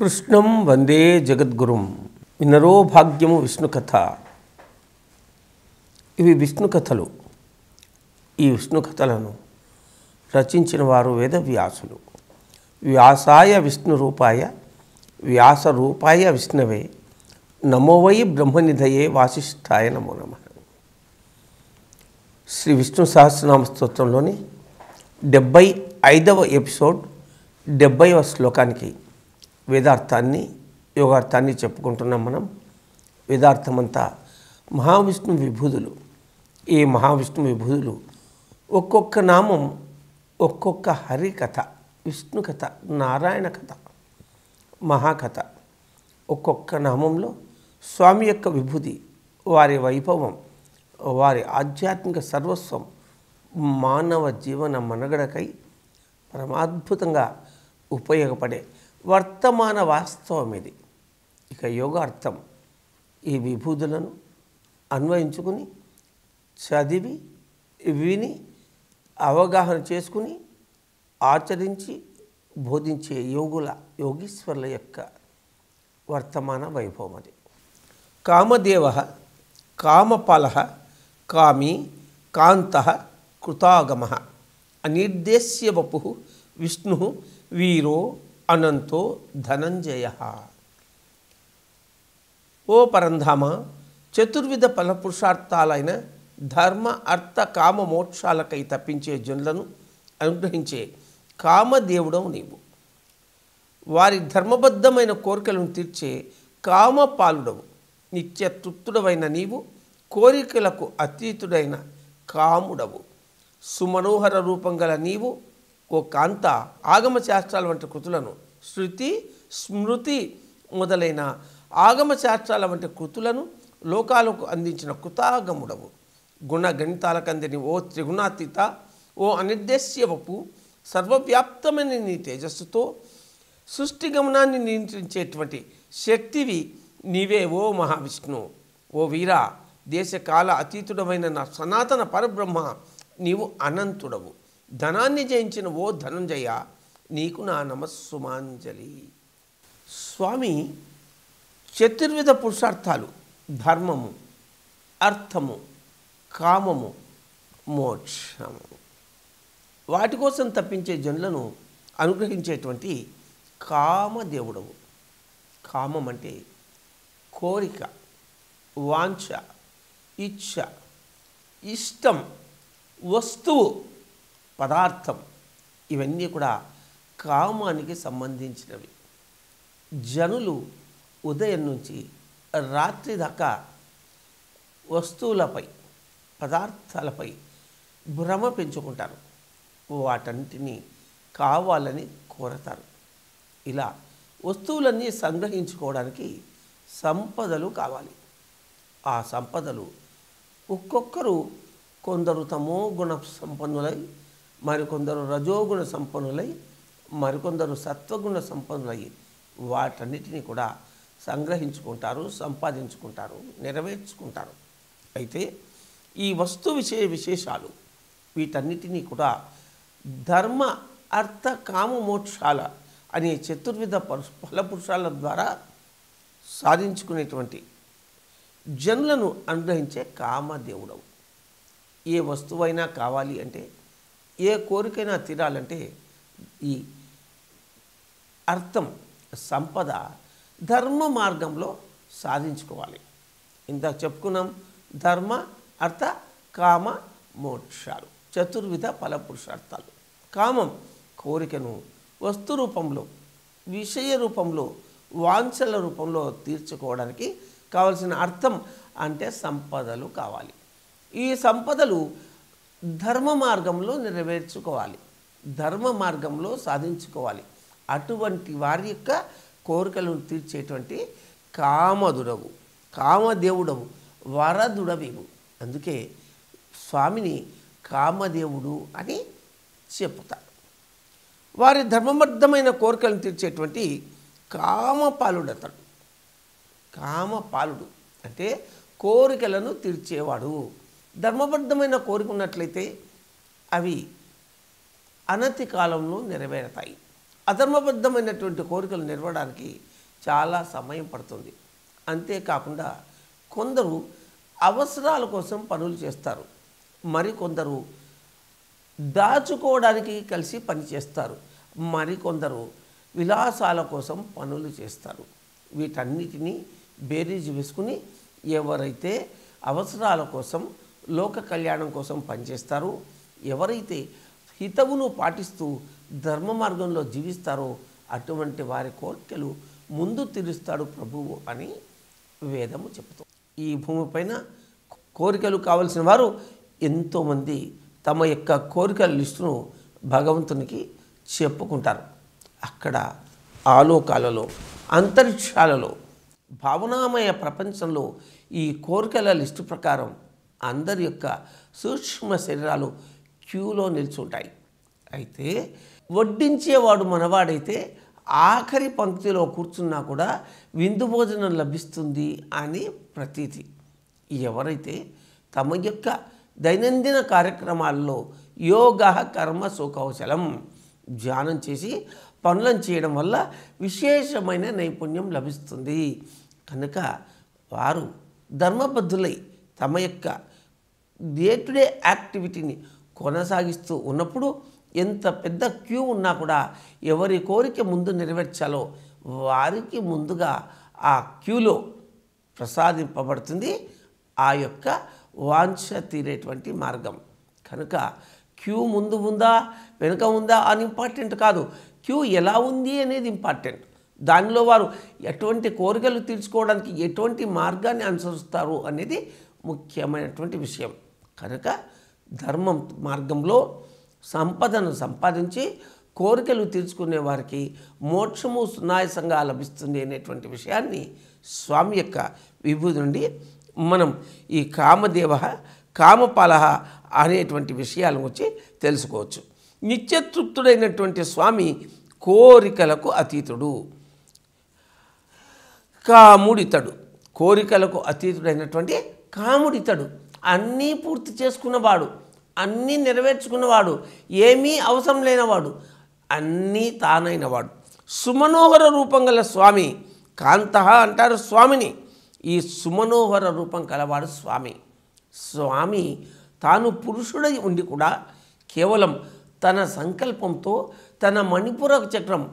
కృష్ణం వందే జగద్గురుం వినరో భాగ్యము విష్ణు కథ ఇవి విష్ణు కథలు ఈ విష్ణు కథలను రచించిన వారు వేదవ్యాసులు వ్యాసాయ విష్ణు రూపాయ వ్యాస రూపాయ విష్ణువే నమోవై బ్రహ్మనిధయే వాసిష్ఠాయ నమో నమ శ్రీ విష్ణు సహస్రనామ స్తోత్రంలోని డెబ్బై ఐదవ ఎపిసోడ్ డెబ్బైవ శ్లోకానికి వేదార్థాన్ని యోగార్థాన్ని చెప్పుకుంటున్నాం మనం వేదార్థమంతా మహావిష్ణు విభూదులు ఈ మహావిష్ణు విభూదులు ఒక్కొక్క నామం ఒక్కొక్క హరి కథ విష్ణు కథ నారాయణ కథ మహాకథ ఒక్కొక్క నామంలో స్వామి యొక్క విభూతి వారి వైభవం వారి ఆధ్యాత్మిక సర్వస్వం మానవ జీవన మనగడకై పరమాద్భుతంగా ఉపయోగపడే వర్తమాన వాస్తవం ఇది ఇక యోగ అర్థం ఈ విభూతులను అన్వయించుకుని చదివి విని అవగాహన చేసుకుని ఆచరించి బోధించే యోగుల యోగీశ్వరుల యొక్క వర్తమాన వైభవం అది కామదేవ కామపాల కామి కాంత కృతాగమ అనిర్దేశ్య వపు విష్ణు వీరో అనంతో ధనంజయ ఓ పరంధామ చతుర్విధ ఫల పురుషార్థాలైన ధర్మ అర్థ కామ మోక్షాలకై తప్పించే జనులను అనుగ్రహించే కామదేవుడవు నీవు వారి ధర్మబద్ధమైన కోరికలను తీర్చే కామపాలుడవు నిత్య తృప్తుడవైన నీవు కోరికలకు అతీతుడైన కాముడవు సుమనోహర రూపం నీవు ఓ కాంత ఆగమ శాస్త్రాల వంటి కృతులను శృతి స్మృతి మొదలైన ఆగమ శాస్త్రాల వంటి కృతులను లోకాలకు అందించిన కృతాగముడవు గుణ గణితాలకందిని ఓ త్రిగుణాతీత ఓ అనిర్దేశ్యవపు సర్వవ్యాప్తమైన నీ తేజస్సుతో సృష్టి గమనాన్ని నియంత్రించేటువంటి శక్తివి నీవే ఓ మహావిష్ణు ఓ వీరా దేశకాల అతీతుడమైన నా సనాతన పరబ్రహ్మ నీవు అనంతుడవు ధనాన్ని జయించిన ఓ ధనంజయ నీకు నా నమస్సుమాంజలి స్వామి చతుర్విధ పురుషార్థాలు ధర్మము అర్థము కామము మోక్షము వాటి కోసం తప్పించే జనులను అనుగ్రహించేటువంటి కామదేవుడవు కామం అంటే కోరిక వాంఛ ఇచ్ఛ ఇష్టం వస్తువు పదార్థం ఇవన్నీ కూడా కామానికి సంబంధించినవి జనులు ఉదయం నుంచి రాత్రి దాకా వస్తువులపై పదార్థాలపై భ్రమ పెంచుకుంటారు వాటన్నిటిని కావాలని కోరతారు ఇలా వస్తువులన్నీ సంగ్రహించుకోవడానికి సంపదలు కావాలి ఆ సంపదలు ఒక్కొక్కరు కొందరు తమో గుణ సంపన్నులై మరికొందరు రజోగుణ సంపన్నులై మరికొందరు సత్వగుణ సంపన్నులై వాటన్నిటినీ కూడా సంగ్రహించుకుంటారు సంపాదించుకుంటారు నెరవేర్చుకుంటారు అయితే ఈ వస్తు విషయ విశేషాలు వీటన్నిటినీ కూడా ధర్మ అర్థ కామ మోక్షాల అనే చతుర్విధ ఫలపురుషాల ద్వారా సాధించుకునేటువంటి జనులను అనుగ్రహించే కామదేవుడవు ఏ వస్తువైనా కావాలి అంటే ఏ కోరికైనా తీరాలంటే ఈ అర్థం సంపద ధర్మ మార్గంలో సాధించుకోవాలి ఇందాక చెప్పుకున్నాం ధర్మ అర్థ కామ మోక్షాలు చతుర్విధ ఫలపురుషార్థాలు కామం కోరికను వస్తు రూపంలో విషయ రూపంలో వాంఛల రూపంలో తీర్చుకోవడానికి కావలసిన అర్థం అంటే సంపదలు కావాలి ఈ సంపదలు ధర్మ మార్గంలో నెరవేర్చుకోవాలి ధర్మ మార్గంలో సాధించుకోవాలి అటువంటి వారి యొక్క కోరికలను తీర్చేటువంటి కామదుడవు కామదేవుడవు వరదుడవేవు అందుకే స్వామిని కామదేవుడు అని చెప్తారు వారి ధర్మబద్ధమైన కోరికలను తీర్చేటువంటి కామపాలుడు అతడు కామపాలుడు అంటే కోరికలను తీర్చేవాడు ధర్మబద్ధమైన కోరుకున్నట్లయితే అవి అనతి కాలంలో నెరవేరుతాయి అధర్మబద్ధమైనటువంటి కోరికలు నెరవడానికి చాలా సమయం పడుతుంది అంతేకాకుండా కొందరు అవసరాల కోసం పనులు చేస్తారు మరికొందరు దాచుకోవడానికి కలిసి పనిచేస్తారు మరికొందరు విలాసాల కోసం పనులు చేస్తారు వీటన్నిటినీ బేరీజ్ వేసుకుని ఎవరైతే అవసరాల కోసం లోక కళ్యాణం కోసం పనిచేస్తారో ఎవరైతే హితవును పాటిస్తూ ధర్మ మార్గంలో జీవిస్తారో అటువంటి వారి కోరికలు ముందు తీరుస్తాడు ప్రభువు అని వేదము చెబుతూ ఈ భూమిపైన కోరికలు కావలసిన వారు ఎంతోమంది తమ యొక్క కోరికల లిస్టును భగవంతునికి చెప్పుకుంటారు అక్కడ ఆలోకాలలో అంతరిక్షాలలో భావనామయ ప్రపంచంలో ఈ కోరికల లిస్టు ప్రకారం అందరి యొక్క సూక్ష్మ శరీరాలు క్యూలో నిల్చుంటాయి అయితే వడ్డించేవాడు మనవాడైతే ఆఖరి పంక్తిలో కూర్చున్నా కూడా విందు భోజనం లభిస్తుంది అని ప్రతీతి ఎవరైతే తమ యొక్క దైనందిన కార్యక్రమాల్లో యోగ కర్మ సుకౌశలం ధ్యానం చేసి పనులను చేయడం వల్ల విశేషమైన నైపుణ్యం లభిస్తుంది కనుక వారు ధర్మబద్ధులై తమ యొక్క డే టు డే యాక్టివిటీని కొనసాగిస్తూ ఉన్నప్పుడు ఎంత పెద్ద క్యూ ఉన్నా కూడా ఎవరి కోరిక ముందు నెరవేర్చాలో వారికి ముందుగా ఆ క్యూలో ప్రసాదింపబడుతుంది ఆ యొక్క వాంఛ తీరేటువంటి మార్గం కనుక క్యూ ముందు ఉందా వెనుక ఉందా అని ఇంపార్టెంట్ కాదు క్యూ ఎలా ఉంది అనేది ఇంపార్టెంట్ దానిలో వారు ఎటువంటి కోరికలు తీర్చుకోవడానికి ఎటువంటి మార్గాన్ని అనుసరిస్తారు అనేది ముఖ్యమైనటువంటి విషయం కనుక ధర్మం మార్గంలో సంపదను సంపాదించి కోరికలు తీర్చుకునే వారికి మోక్షము సునాయసంగా లభిస్తుంది అనేటువంటి విషయాన్ని స్వామి యొక్క విభూతి నుండి మనం ఈ కామదేవ కామపాల అనేటువంటి విషయాల గురించి తెలుసుకోవచ్చు నిత్యతృప్తుడైనటువంటి స్వామి కోరికలకు అతీతుడు కాముడితడు కోరికలకు అతీతుడైనటువంటి కాముడితడు అన్నీ పూర్తి చేసుకున్నవాడు అన్నీ నెరవేర్చుకున్నవాడు ఏమీ అవసరం లేనివాడు అన్నీ తానైనవాడు సుమనోహర రూపం గల స్వామి కాంత అంటారు స్వామిని ఈ సుమనోహర రూపం కలవాడు స్వామి స్వామి తాను పురుషుడై ఉండి కూడా కేవలం తన సంకల్పంతో తన మణిపుర చక్రం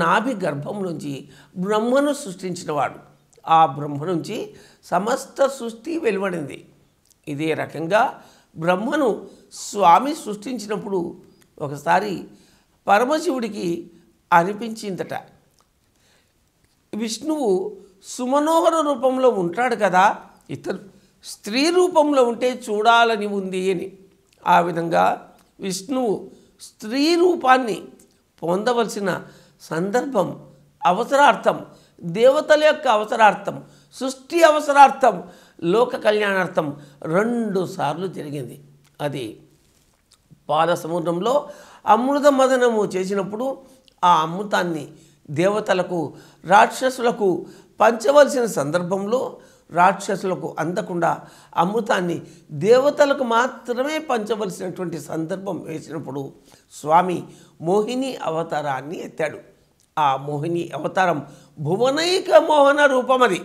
నాభి గర్భం నుంచి బ్రహ్మను సృష్టించినవాడు ఆ బ్రహ్మ నుంచి సమస్త సృష్టి వెలువడింది ఇదే రకంగా బ్రహ్మను స్వామి సృష్టించినప్పుడు ఒకసారి పరమశివుడికి అనిపించిందట విష్ణువు సుమనోహర రూపంలో ఉంటాడు కదా ఇతరు స్త్రీ రూపంలో ఉంటే చూడాలని ఉంది అని ఆ విధంగా విష్ణువు స్త్రీ రూపాన్ని పొందవలసిన సందర్భం అవసరార్థం దేవతల యొక్క అవసరార్థం సృష్టి అవసరార్థం లోక కళ్యాణార్థం రెండు సార్లు జరిగింది అది పాల సముద్రంలో అమృత మదనము చేసినప్పుడు ఆ అమృతాన్ని దేవతలకు రాక్షసులకు పంచవలసిన సందర్భంలో రాక్షసులకు అందకుండా అమృతాన్ని దేవతలకు మాత్రమే పంచవలసినటువంటి సందర్భం వేసినప్పుడు స్వామి మోహిని అవతారాన్ని ఎత్తాడు ఆ మోహిని అవతారం భువనైక మోహన రూపమది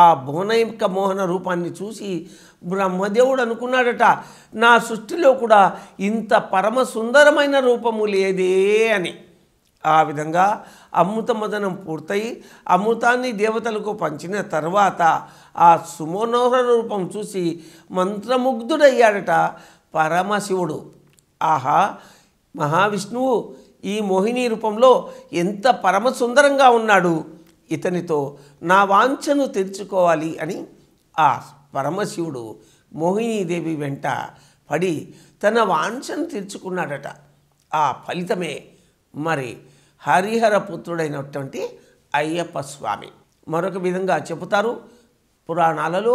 ఆ భువనైక మోహన రూపాన్ని చూసి బ్రహ్మదేవుడు అనుకున్నాడట నా సృష్టిలో కూడా ఇంత పరమ సుందరమైన రూపము లేదే అని ఆ విధంగా అమృతమదనం పూర్తయి అమృతాన్ని దేవతలకు పంచిన తర్వాత ఆ సుమనోహర రూపం చూసి మంత్రముగ్ధుడయ్యాడట పరమశివుడు ఆహా మహావిష్ణువు ఈ మోహిని రూపంలో ఎంత పరమసుందరంగా ఉన్నాడు ఇతనితో నా వాంఛను తెరుచుకోవాలి అని ఆ పరమశివుడు మోహినీదేవి వెంట పడి తన వాంఛను తీర్చుకున్నాడట ఆ ఫలితమే మరి హరిహర పుత్రుడైనటువంటి అయ్యప్ప స్వామి మరొక విధంగా చెబుతారు పురాణాలలో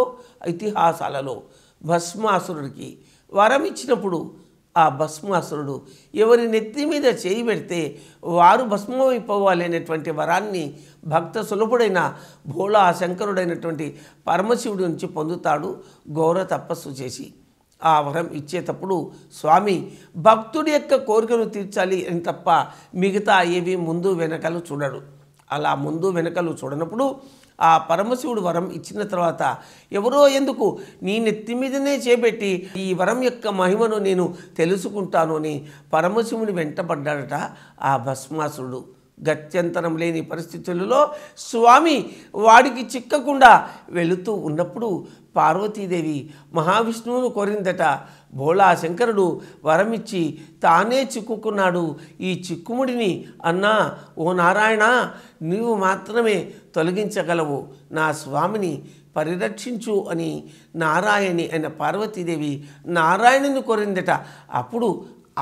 ఇతిహాసాలలో భస్మాసురుడికి వరం ఇచ్చినప్పుడు ఆ భస్మాసురుడు ఎవరి నెత్తి మీద చేయి పెడితే వారు భస్మమైపోవాలి అనేటువంటి వరాన్ని భక్త సులభుడైన భోళా శంకరుడైనటువంటి పరమశివుడి నుంచి పొందుతాడు ఘోర తపస్సు చేసి ఆ వరం ఇచ్చేటప్పుడు స్వామి భక్తుడి యొక్క కోరికను తీర్చాలి అని తప్ప మిగతా ఏవి ముందు వెనకలు చూడడు అలా ముందు వెనకలు చూడనప్పుడు ఆ పరమశివుడు వరం ఇచ్చిన తర్వాత ఎవరో ఎందుకు నీ నెత్తి మీదనే చేపెట్టి ఈ వరం యొక్క మహిమను నేను తెలుసుకుంటాను అని పరమశివుని వెంటబడ్డాడట ఆ భస్మాసురుడు గత్యంతరం లేని పరిస్థితులలో స్వామి వాడికి చిక్కకుండా వెళుతూ ఉన్నప్పుడు పార్వతీదేవి మహావిష్ణువును కోరిందట భోళా శంకరుడు వరమిచ్చి తానే చిక్కుకున్నాడు ఈ చిక్కుముడిని అన్నా ఓ నారాయణ నీవు మాత్రమే తొలగించగలవు నా స్వామిని పరిరక్షించు అని నారాయణి అయిన పార్వతీదేవి నారాయణుని కోరిందట అప్పుడు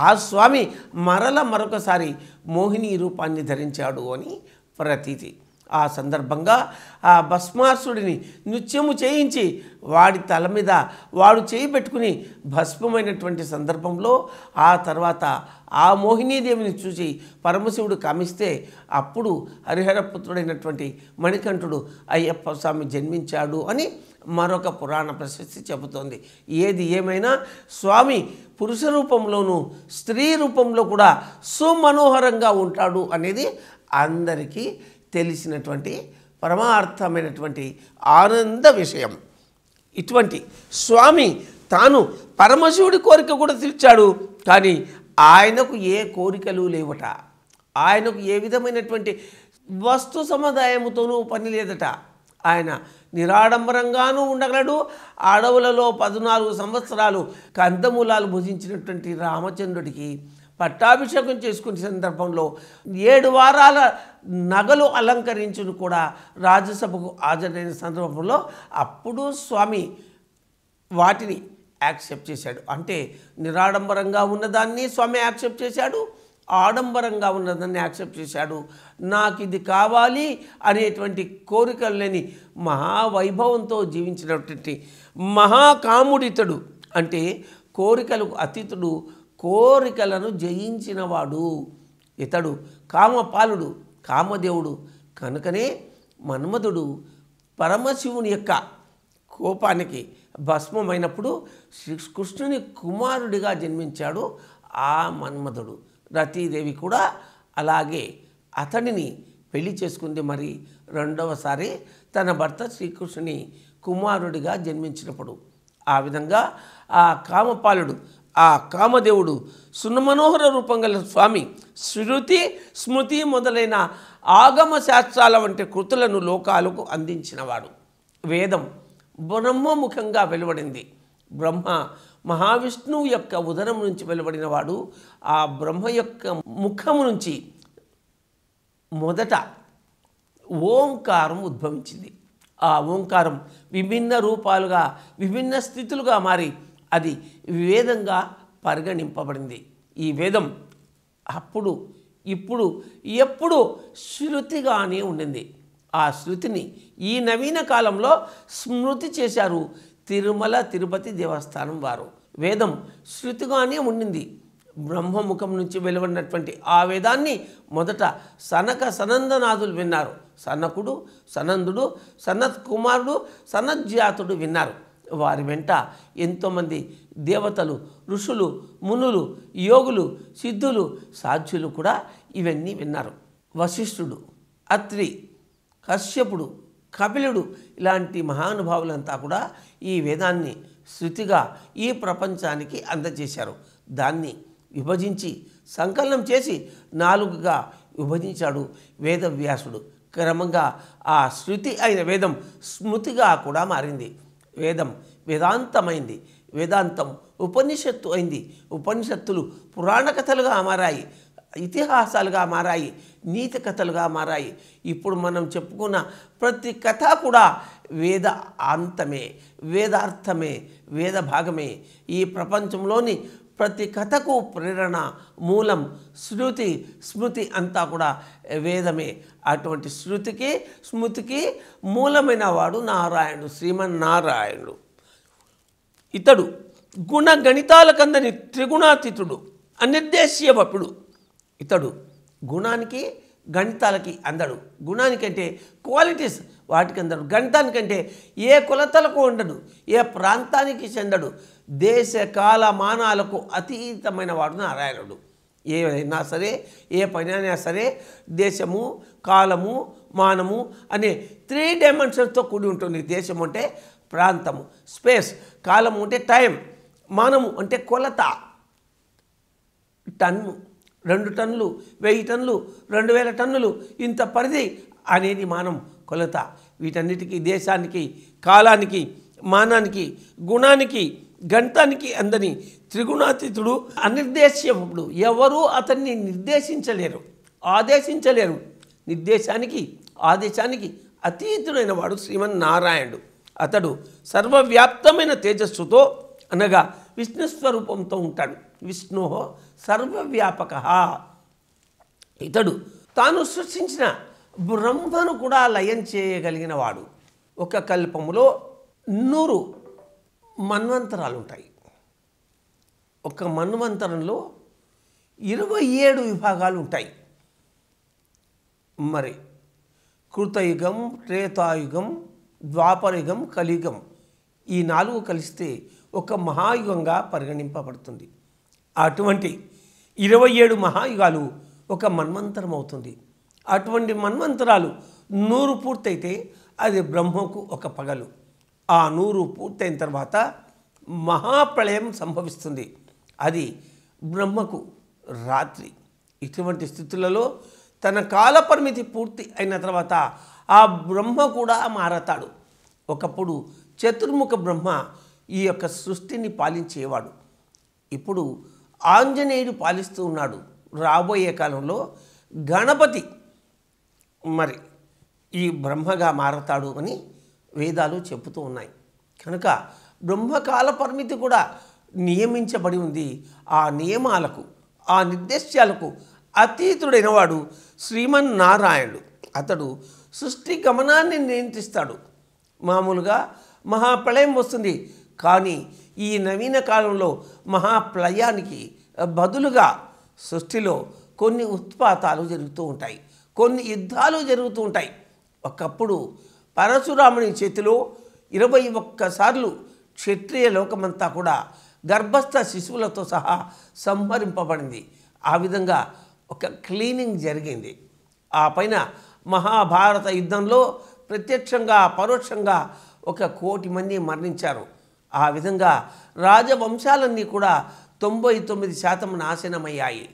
ఆ స్వామి మరల మరొకసారి మోహిని రూపాన్ని ధరించాడు అని ప్రతీతి ఆ సందర్భంగా ఆ భస్మాసుడిని నృత్యము చేయించి వాడి తల మీద వాడు చేయి పెట్టుకుని భస్మమైనటువంటి సందర్భంలో ఆ తర్వాత ఆ మోహినీదేవిని చూసి పరమశివుడు కమిస్తే అప్పుడు హరిహరపుత్రుడైనటువంటి మణికంఠుడు అయ్యప్ప స్వామి జన్మించాడు అని మరొక పురాణ ప్రశస్తి చెబుతోంది ఏది ఏమైనా స్వామి పురుష రూపంలోనూ స్త్రీ రూపంలో కూడా సుమనోహరంగా ఉంటాడు అనేది అందరికీ తెలిసినటువంటి పరమార్థమైనటువంటి ఆనంద విషయం ఇటువంటి స్వామి తాను పరమశివుడి కోరిక కూడా తీర్చాడు కానీ ఆయనకు ఏ కోరికలు లేవట ఆయనకు ఏ విధమైనటువంటి వస్తు సముదాయముతోనూ పని లేదట ఆయన నిరాడంబరంగానూ ఉండగలడు అడవులలో పద్నాలుగు సంవత్సరాలు కందమూలాలు భుజించినటువంటి రామచంద్రుడికి పట్టాభిషేకం చేసుకునే సందర్భంలో ఏడు వారాల నగలు అలంకరించును కూడా రాజ్యసభకు హాజరైన సందర్భంలో అప్పుడు స్వామి వాటిని యాక్సెప్ట్ చేశాడు అంటే నిరాడంబరంగా ఉన్నదాన్ని స్వామి యాక్సెప్ట్ చేశాడు ఆడంబరంగా ఉన్నదాన్ని యాక్సెప్ట్ చేశాడు నాకు ఇది కావాలి అనేటువంటి కోరికలు లేని మహావైభవంతో జీవించినటువంటి మహాకాముడితడు అంటే కోరికలకు అతిథుడు కోరికలను జయించినవాడు ఇతడు కామపాలుడు కామదేవుడు కనుకనే మన్మధుడు పరమశివుని యొక్క కోపానికి భస్మమైనప్పుడు కృష్ణుని కుమారుడిగా జన్మించాడు ఆ మన్మధుడు రతీదేవి కూడా అలాగే అతడిని పెళ్లి చేసుకుంది మరి రెండవసారి తన భర్త శ్రీకృష్ణుని కుమారుడిగా జన్మించినప్పుడు ఆ విధంగా ఆ కామపాలుడు ఆ కామదేవుడు సున్నమనోహర రూపం గల స్వామి శృతి స్మృతి మొదలైన ఆగమ శాస్త్రాల వంటి కృతులను లోకాలకు అందించినవాడు వేదం బ్రహ్మముఖంగా వెలువడింది బ్రహ్మ మహావిష్ణువు యొక్క ఉదరం నుంచి వెలువడిన వాడు ఆ బ్రహ్మ యొక్క ముఖము నుంచి మొదట ఓంకారం ఉద్భవించింది ఆ ఓంకారం విభిన్న రూపాలుగా విభిన్న స్థితులుగా మారి అది వేదంగా పరిగణింపబడింది ఈ వేదం అప్పుడు ఇప్పుడు ఎప్పుడు శృతిగానే ఉండింది ఆ శృతిని ఈ నవీన కాలంలో స్మృతి చేశారు తిరుమల తిరుపతి దేవస్థానం వారు వేదం శృతిగానే ఉండింది బ్రహ్మముఖం నుంచి వెలువడినటువంటి ఆ వేదాన్ని మొదట సనక సనందనాథులు విన్నారు సనకుడు సనందుడు సనత్ కుమారుడు సనజ్జాతుడు విన్నారు వారి వెంట ఎంతోమంది దేవతలు ఋషులు మునులు యోగులు సిద్ధులు సాధ్యులు కూడా ఇవన్నీ విన్నారు వశిష్ఠుడు అత్రి కశ్యపుడు కపిలుడు ఇలాంటి మహానుభావులంతా కూడా ఈ వేదాన్ని శృతిగా ఈ ప్రపంచానికి అందజేశారు దాన్ని విభజించి సంకలనం చేసి నాలుగుగా విభజించాడు వేదవ్యాసుడు క్రమంగా ఆ శృతి అయిన వేదం స్మృతిగా కూడా మారింది వేదం వేదాంతమైంది వేదాంతం ఉపనిషత్తు అయింది ఉపనిషత్తులు పురాణ కథలుగా మారాయి ఇతిహాసాలుగా మారాయి నీతి కథలుగా మారాయి ఇప్పుడు మనం చెప్పుకున్న ప్రతి కథ కూడా వేద అంతమే వేదార్థమే వేద భాగమే ఈ ప్రపంచంలోని ప్రతి కథకు ప్రేరణ మూలం శృతి స్మృతి అంతా కూడా వేదమే అటువంటి శృతికి స్మృతికి మూలమైన వాడు నారాయణుడు శ్రీమన్నారాయణుడు ఇతడు గుణ గణితాలకందని త్రిగుణాతీతుడు వపుడు ఇతడు గుణానికి గణితాలకి అందడు గుణానికంటే క్వాలిటీస్ వాటికి అందడు గణితానికంటే ఏ కులతలకు ఉండడు ఏ ప్రాంతానికి చెందడు దేశ కాల మానాలకు అతీతమైన వాడు నారాయణుడు ఏదైనా సరే ఏ పనైనా సరే దేశము కాలము మానము అనే త్రీ డైమెన్షన్స్తో కూడి ఉంటుంది దేశం అంటే ప్రాంతము స్పేస్ కాలము అంటే టైం మానము అంటే కొలత టన్ను రెండు టన్నులు వెయ్యి టన్నులు రెండు వేల టన్నులు ఇంత పరిధి అనేది మానం కొలత వీటన్నిటికీ దేశానికి కాలానికి మానానికి గుణానికి గంటానికి అందని త్రిగుణాతీతుడు అనిర్దేశ్యముడు ఎవరూ అతన్ని నిర్దేశించలేరు ఆదేశించలేరు నిర్దేశానికి ఆదేశానికి అతీతుడైన వాడు శ్రీమన్నారాయణుడు అతడు సర్వవ్యాప్తమైన తేజస్సుతో అనగా విష్ణు స్వరూపంతో ఉంటాడు విష్ణు సర్వవ్యాపక ఇతడు తాను సృష్టించిన బ్రహ్మను కూడా లయం చేయగలిగిన వాడు ఒక కల్పములో నూరు మన్వంతరాలు ఉంటాయి ఒక మన్వంతరంలో ఇరవై ఏడు విభాగాలు ఉంటాయి మరి కృతయుగం త్రేతాయుగం ద్వాపరయుగం కలియుగం ఈ నాలుగు కలిస్తే ఒక మహాయుగంగా పరిగణింపబడుతుంది అటువంటి ఇరవై ఏడు మహాయుగాలు ఒక మన్వంతరం అవుతుంది అటువంటి మన్వంతరాలు నూరు పూర్తయితే అది బ్రహ్మకు ఒక పగలు ఆ నూరు పూర్తయిన తర్వాత మహాప్రళయం సంభవిస్తుంది అది బ్రహ్మకు రాత్రి ఇటువంటి స్థితులలో తన కాలపరిమితి పూర్తి అయిన తర్వాత ఆ బ్రహ్మ కూడా మారతాడు ఒకప్పుడు చతుర్ముఖ బ్రహ్మ ఈ యొక్క సృష్టిని పాలించేవాడు ఇప్పుడు ఆంజనేయుడు పాలిస్తూ ఉన్నాడు రాబోయే కాలంలో గణపతి మరి ఈ బ్రహ్మగా మారతాడు అని వేదాలు చెబుతూ ఉన్నాయి కనుక బ్రహ్మకాల పరిమితి కూడా నియమించబడి ఉంది ఆ నియమాలకు ఆ నిర్దేశాలకు అతీతుడైన వాడు శ్రీమన్నారాయణుడు అతడు సృష్టి గమనాన్ని నియంత్రిస్తాడు మామూలుగా మహాప్రళయం వస్తుంది కానీ ఈ నవీన కాలంలో మహాప్లయానికి బదులుగా సృష్టిలో కొన్ని ఉత్పాతాలు జరుగుతూ ఉంటాయి కొన్ని యుద్ధాలు జరుగుతూ ఉంటాయి ఒకప్పుడు పరశురాముని చేతిలో ఇరవై ఒక్కసార్లు క్షత్రియ లోకమంతా కూడా గర్భస్థ శిశువులతో సహా సంహరింపబడింది ఆ విధంగా ఒక క్లీనింగ్ జరిగింది ఆ పైన మహాభారత యుద్ధంలో ప్రత్యక్షంగా పరోక్షంగా ఒక కోటి మంది మరణించారు ఆ విధంగా రాజవంశాలన్నీ కూడా తొంభై తొమ్మిది శాతం నాశనమయ్యాయి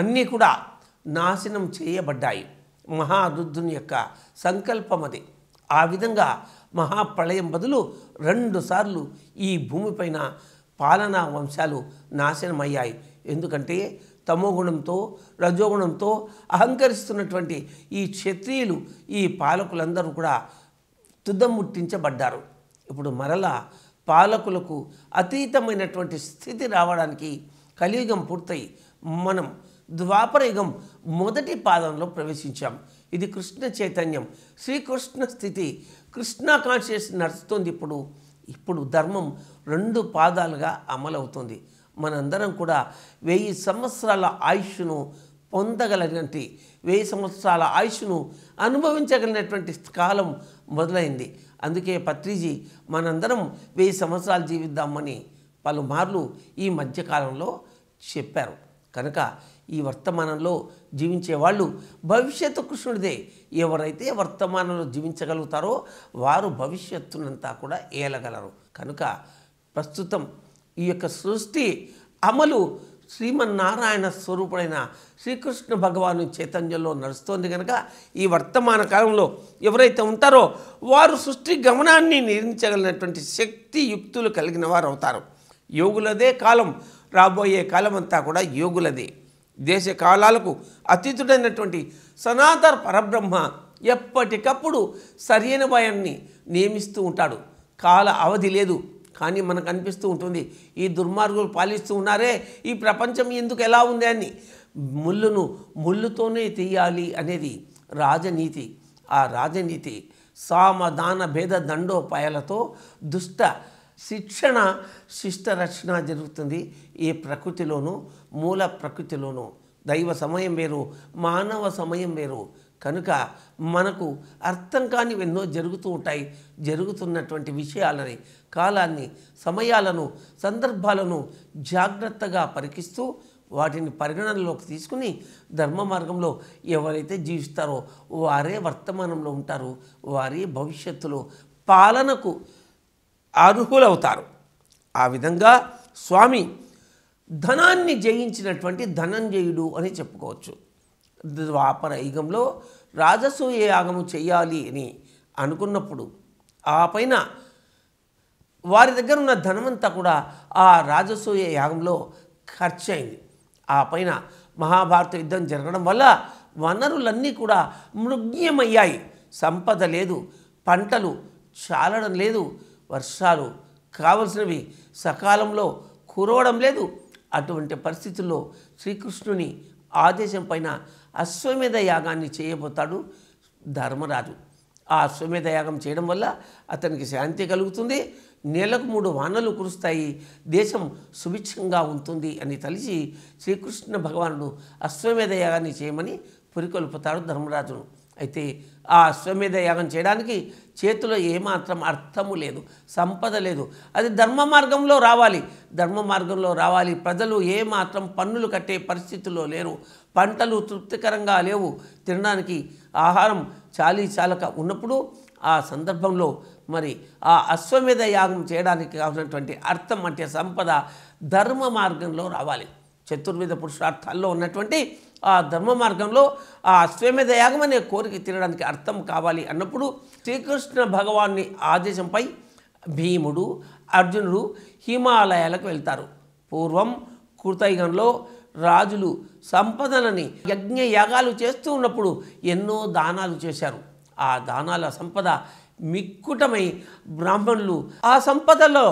అన్నీ కూడా నాశనం చేయబడ్డాయి మహారుద్ధుని యొక్క సంకల్పం అది ఆ విధంగా మహాప్రళయం బదులు రెండుసార్లు ఈ భూమిపైన పాలనా వంశాలు నాశనమయ్యాయి ఎందుకంటే తమోగుణంతో రజోగుణంతో అహంకరిస్తున్నటువంటి ఈ క్షత్రియులు ఈ పాలకులందరూ కూడా తుదముట్టించబడ్డారు ఇప్పుడు మరలా పాలకులకు అతీతమైనటువంటి స్థితి రావడానికి కలియుగం పూర్తయి మనం ద్వాపరయుగం మొదటి పాదంలో ప్రవేశించాం ఇది కృష్ణ చైతన్యం శ్రీకృష్ణ స్థితి కృష్ణ కాన్షియస్ నడుస్తుంది ఇప్పుడు ఇప్పుడు ధర్మం రెండు పాదాలుగా అమలవుతుంది మనందరం కూడా వెయ్యి సంవత్సరాల ఆయుష్ను పొందగలిగినటువంటి వెయ్యి సంవత్సరాల ఆయుష్ను అనుభవించగలిగినటువంటి కాలం మొదలైంది అందుకే పత్రిజీ మనందరం వెయ్యి సంవత్సరాలు జీవిద్దామని పలుమార్లు ఈ మధ్యకాలంలో చెప్పారు కనుక ఈ వర్తమానంలో జీవించే వాళ్ళు భవిష్యత్తు కృష్ణుడిదే ఎవరైతే వర్తమానంలో జీవించగలుగుతారో వారు భవిష్యత్తునంతా కూడా ఏలగలరు కనుక ప్రస్తుతం ఈ యొక్క సృష్టి అమలు శ్రీమన్నారాయణ స్వరూపుడైన శ్రీకృష్ణ భగవాను చైతన్యంలో నడుస్తోంది కనుక ఈ వర్తమాన కాలంలో ఎవరైతే ఉంటారో వారు సృష్టి గమనాన్ని నిర్మించగలిగినటువంటి శక్తి యుక్తులు కలిగిన వారు అవుతారు యోగులదే కాలం రాబోయే కాలం అంతా కూడా యోగులదే దేశ కాలాలకు అతీతుడైనటువంటి సనాతన పరబ్రహ్మ ఎప్పటికప్పుడు సరైన భయాన్ని నియమిస్తూ ఉంటాడు కాల అవధి లేదు కానీ మనకు అనిపిస్తూ ఉంటుంది ఈ దుర్మార్గులు పాలిస్తూ ఉన్నారే ఈ ప్రపంచం ఎందుకు ఎలా ఉంది అని ముళ్ళును ముళ్ళుతోనే తీయాలి అనేది రాజనీతి ఆ రాజనీతి సామదాన భేద దండోపాయాలతో దుష్ట శిక్షణ శిష్ట రచన జరుగుతుంది ఈ ప్రకృతిలోనూ మూల ప్రకృతిలోనూ దైవ సమయం వేరు మానవ సమయం వేరు కనుక మనకు అర్థం కాని ఎన్నో జరుగుతూ ఉంటాయి జరుగుతున్నటువంటి విషయాలని కాలాన్ని సమయాలను సందర్భాలను జాగ్రత్తగా పరికిస్తూ వాటిని పరిగణనలోకి తీసుకుని ధర్మ మార్గంలో ఎవరైతే జీవిస్తారో వారే వర్తమానంలో ఉంటారు వారి భవిష్యత్తులో పాలనకు అర్హులవుతారు ఆ విధంగా స్వామి ధనాన్ని జయించినటువంటి ధనంజయుడు అని చెప్పుకోవచ్చు ద్వాపర యుగంలో రాజసూయ యాగము చేయాలి అని అనుకున్నప్పుడు ఆ పైన వారి దగ్గర ఉన్న ధనమంతా కూడా ఆ రాజసూయ యాగంలో ఖర్చు అయింది ఆ పైన మహాభారత యుద్ధం జరగడం వల్ల వనరులన్నీ కూడా మృగ్యమయ్యాయి సంపద లేదు పంటలు చాలడం లేదు వర్షాలు కావలసినవి సకాలంలో కురవడం లేదు అటువంటి పరిస్థితుల్లో శ్రీకృష్ణుని ఆదేశం పైన అశ్వమేధ యాగాన్ని చేయబోతాడు ధర్మరాజు ఆ అశ్వమేధ యాగం చేయడం వల్ల అతనికి శాంతి కలుగుతుంది నెలకు మూడు వానలు కురుస్తాయి దేశం సుభిక్షంగా ఉంటుంది అని తలిచి శ్రీకృష్ణ భగవానుడు అశ్వమేధ యాగాన్ని చేయమని పురికొల్పుతాడు ధర్మరాజును అయితే ఆ అశ్వమేధ యాగం చేయడానికి చేతిలో ఏమాత్రం అర్థము లేదు సంపద లేదు అది ధర్మ మార్గంలో రావాలి ధర్మ మార్గంలో రావాలి ప్రజలు ఏమాత్రం పన్నులు కట్టే పరిస్థితుల్లో లేరు పంటలు తృప్తికరంగా లేవు తినడానికి ఆహారం చాలీ చాలక ఉన్నప్పుడు ఆ సందర్భంలో మరి ఆ అశ్వమేధ యాగం చేయడానికి కావాల్సినటువంటి అర్థం అంటే సంపద ధర్మ మార్గంలో రావాలి చతుర్విధ పురుషార్థాల్లో ఉన్నటువంటి ఆ ధర్మ మార్గంలో ఆ అశ్వమేధ యాగం అనే కోరిక తినడానికి అర్థం కావాలి అన్నప్పుడు శ్రీకృష్ణ భగవాన్ని ఆదేశంపై భీముడు అర్జునుడు హిమాలయాలకు వెళ్తారు పూర్వం కృతయుగంలో రాజులు సంపదలని యజ్ఞ యాగాలు చేస్తూ ఉన్నప్పుడు ఎన్నో దానాలు చేశారు ఆ దానాల సంపద మిక్కుటమై బ్రాహ్మణులు ఆ సంపదలో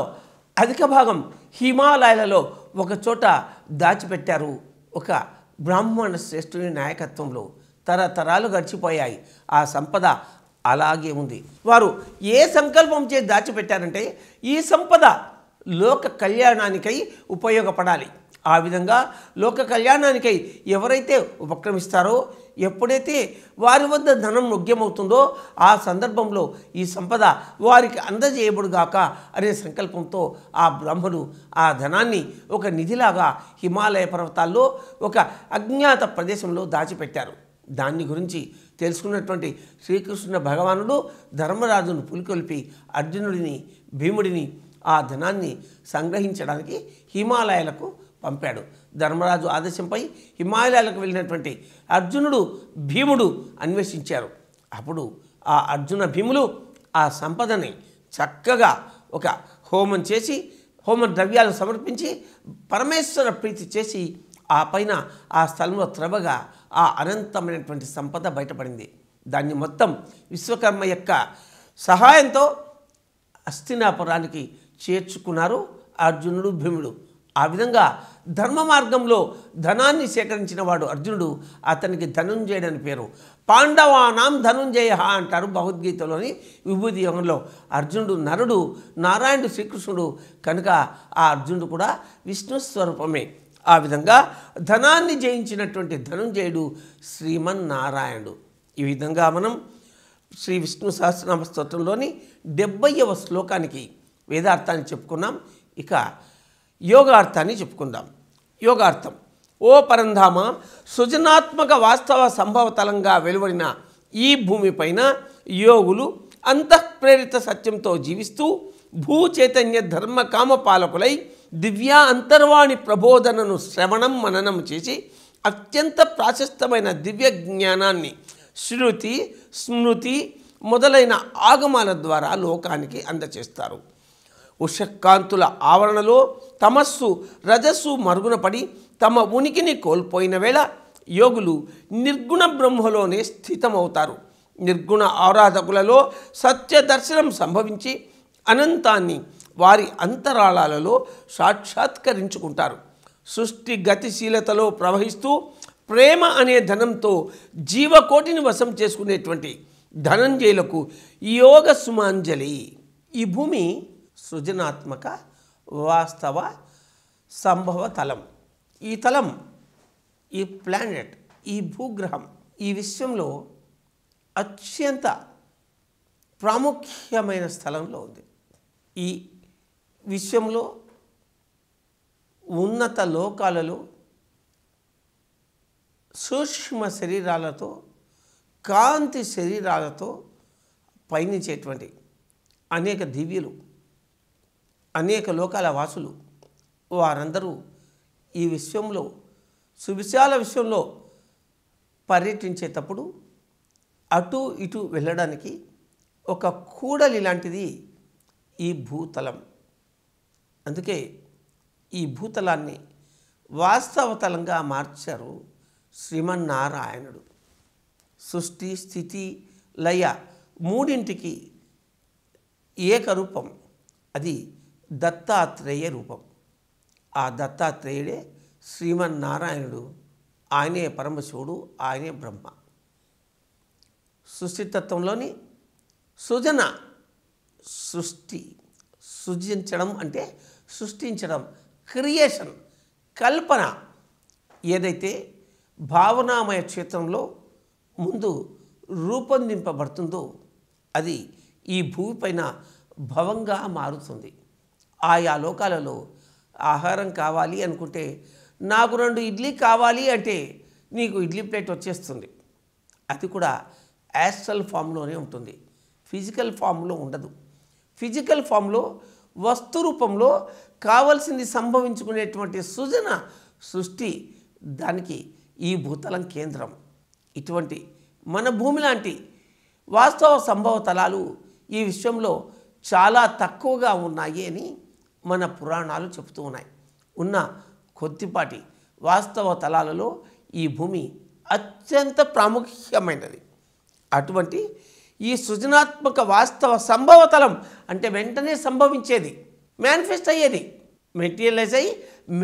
అధిక భాగం హిమాలయాలలో ఒక చోట దాచిపెట్టారు ఒక బ్రాహ్మణ శ్రేష్ఠుని నాయకత్వంలో తరతరాలు గడిచిపోయాయి ఆ సంపద అలాగే ఉంది వారు ఏ సంకల్పం చేసి దాచిపెట్టారంటే ఈ సంపద లోక కళ్యాణానికై ఉపయోగపడాలి ఆ విధంగా లోక కళ్యాణానికై ఎవరైతే ఉపక్రమిస్తారో ఎప్పుడైతే వారి వద్ద ధనం ముఖ్యమవుతుందో ఆ సందర్భంలో ఈ సంపద వారికి అందజేయబడుగాక అనే సంకల్పంతో ఆ బ్రహ్మను ఆ ధనాన్ని ఒక నిధిలాగా హిమాలయ పర్వతాల్లో ఒక అజ్ఞాత ప్రదేశంలో దాచిపెట్టారు దాన్ని గురించి తెలుసుకున్నటువంటి శ్రీకృష్ణ భగవానుడు ధర్మరాజును పులికొల్పి అర్జునుడిని భీముడిని ఆ ధనాన్ని సంగ్రహించడానికి హిమాలయాలకు పంపాడు ధర్మరాజు ఆదేశంపై హిమాలయాలకు వెళ్ళినటువంటి అర్జునుడు భీముడు అన్వేషించారు అప్పుడు ఆ అర్జున భీములు ఆ సంపదని చక్కగా ఒక హోమం చేసి హోమ ద్రవ్యాలు సమర్పించి పరమేశ్వర ప్రీతి చేసి ఆ పైన ఆ స్థలంలో త్రవగా ఆ అనంతమైనటువంటి సంపద బయటపడింది దాన్ని మొత్తం విశ్వకర్మ యొక్క సహాయంతో అస్థినాపురానికి చేర్చుకున్నారు అర్జునుడు భీముడు ఆ విధంగా ధర్మ మార్గంలో ధనాన్ని సేకరించిన వాడు అర్జునుడు అతనికి ధనుంజయుడు అని పేరు పాండవానాం ధనుంజయ అంటారు భగవద్గీతలోని విభూతి యోగంలో అర్జునుడు నరుడు నారాయణుడు శ్రీకృష్ణుడు కనుక ఆ అర్జునుడు కూడా విష్ణు స్వరూపమే ఆ విధంగా ధనాన్ని జయించినటువంటి ధనుంజయుడు శ్రీమన్నారాయణుడు ఈ విధంగా మనం శ్రీ విష్ణు సహస్రనామ స్తోత్రంలోని డెబ్బైవ శ్లోకానికి వేదార్థాన్ని చెప్పుకున్నాం ఇక యోగార్థాన్ని చెప్పుకుందాం యోగార్థం ఓ పరంధామ సృజనాత్మక వాస్తవ సంభవతలంగా వెలువడిన ఈ భూమిపైన యోగులు అంతఃప్రేరిత సత్యంతో జీవిస్తూ భూచైతన్య ధర్మకామ పాలకులై దివ్య అంతర్వాణి ప్రబోధనను శ్రవణం మననం చేసి అత్యంత ప్రాశస్తమైన దివ్య జ్ఞానాన్ని శృతి స్మృతి మొదలైన ఆగమాల ద్వారా లోకానికి అందచేస్తారు ఉషకాంతుల ఆవరణలో తమస్సు రజస్సు మరుగున పడి తమ ఉనికిని కోల్పోయిన వేళ యోగులు నిర్గుణ బ్రహ్మలోనే స్థితమవుతారు నిర్గుణ ఆరాధకులలో సత్య దర్శనం సంభవించి అనంతాన్ని వారి అంతరాళాలలో సాక్షాత్కరించుకుంటారు సృష్టి గతిశీలతలో ప్రవహిస్తూ ప్రేమ అనే ధనంతో జీవకోటిని వశం చేసుకునేటువంటి ధనంజయులకు యోగ సుమాంజలి ఈ భూమి సృజనాత్మక వాస్తవ సంభవ తలం ఈ తలం ఈ ప్లానెట్ ఈ భూగ్రహం ఈ విశ్వంలో అత్యంత ప్రాముఖ్యమైన స్థలంలో ఉంది ఈ విశ్వంలో ఉన్నత లోకాలలో సూక్ష్మ శరీరాలతో కాంతి శరీరాలతో పయనించేటువంటి అనేక దివ్యులు అనేక లోకాల వాసులు వారందరూ ఈ విశ్వంలో సువిశాల విశ్వంలో పర్యటించేటప్పుడు అటు ఇటు వెళ్ళడానికి ఒక కూడలి లాంటిది ఈ భూతలం అందుకే ఈ భూతలాన్ని వాస్తవతలంగా మార్చారు శ్రీమన్నారాయణుడు సృష్టి స్థితి లయ మూడింటికి ఏకరూపం అది దత్తాత్రేయ రూపం ఆ దత్తాత్రేయుడే శ్రీమన్నారాయణుడు ఆయనే పరమశివుడు ఆయనే బ్రహ్మ సృష్టితత్వంలోని సృజన సృష్టి సృజించడం అంటే సృష్టించడం క్రియేషన్ కల్పన ఏదైతే భావనామయ క్షేత్రంలో ముందు రూపొందింపబడుతుందో అది ఈ భూమిపైన భవంగా మారుతుంది ఆయా లోకాలలో ఆహారం కావాలి అనుకుంటే నాకు రెండు ఇడ్లీ కావాలి అంటే నీకు ఇడ్లీ ప్లేట్ వచ్చేస్తుంది అది కూడా యాస్ట్రల్ ఫామ్లోనే ఉంటుంది ఫిజికల్ ఫామ్లో ఉండదు ఫిజికల్ ఫామ్లో వస్తు రూపంలో కావలసింది సంభవించుకునేటువంటి సృజన సృష్టి దానికి ఈ భూతలం కేంద్రం ఇటువంటి మన భూమి లాంటి వాస్తవ సంభవ తలాలు ఈ విశ్వంలో చాలా తక్కువగా ఉన్నాయి అని మన పురాణాలు చెబుతూ ఉన్నాయి ఉన్న కొద్దిపాటి వాస్తవ తలాలలో ఈ భూమి అత్యంత ప్రాముఖ్యమైనది అటువంటి ఈ సృజనాత్మక వాస్తవ సంభవతలం అంటే వెంటనే సంభవించేది మేనిఫెస్ట్ అయ్యేది మెటీరియలైజ్ అయ్యి